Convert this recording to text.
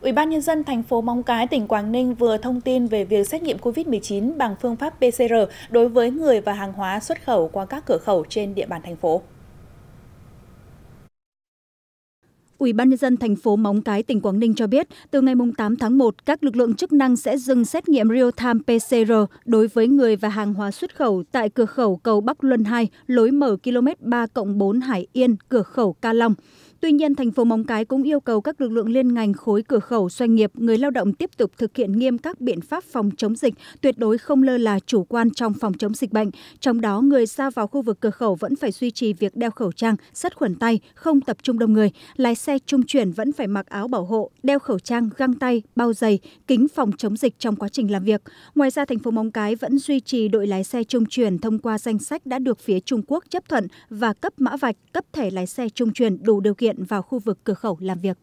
Ủy ban nhân dân thành phố Móng Cái, tỉnh Quảng Ninh vừa thông tin về việc xét nghiệm COVID-19 bằng phương pháp PCR đối với người và hàng hóa xuất khẩu qua các cửa khẩu trên địa bàn thành phố. Ủy ban nhân dân thành phố Móng Cái, tỉnh Quảng Ninh cho biết, từ ngày 8 tháng 1, các lực lượng chức năng sẽ dừng xét nghiệm real-time PCR đối với người và hàng hóa xuất khẩu tại cửa khẩu cầu Bắc Luân 2, lối mở km 3 4 Hải Yên, cửa khẩu Ca Long tuy nhiên thành phố móng cái cũng yêu cầu các lực lượng liên ngành khối cửa khẩu doanh nghiệp người lao động tiếp tục thực hiện nghiêm các biện pháp phòng chống dịch tuyệt đối không lơ là chủ quan trong phòng chống dịch bệnh trong đó người ra vào khu vực cửa khẩu vẫn phải duy trì việc đeo khẩu trang sát khuẩn tay không tập trung đông người lái xe trung chuyển vẫn phải mặc áo bảo hộ đeo khẩu trang găng tay bao giày kính phòng chống dịch trong quá trình làm việc ngoài ra thành phố móng cái vẫn duy trì đội lái xe trung chuyển thông qua danh sách đã được phía trung quốc chấp thuận và cấp mã vạch cấp thẻ lái xe trung chuyển đủ điều kiện kiện vào khu vực cửa khẩu làm việc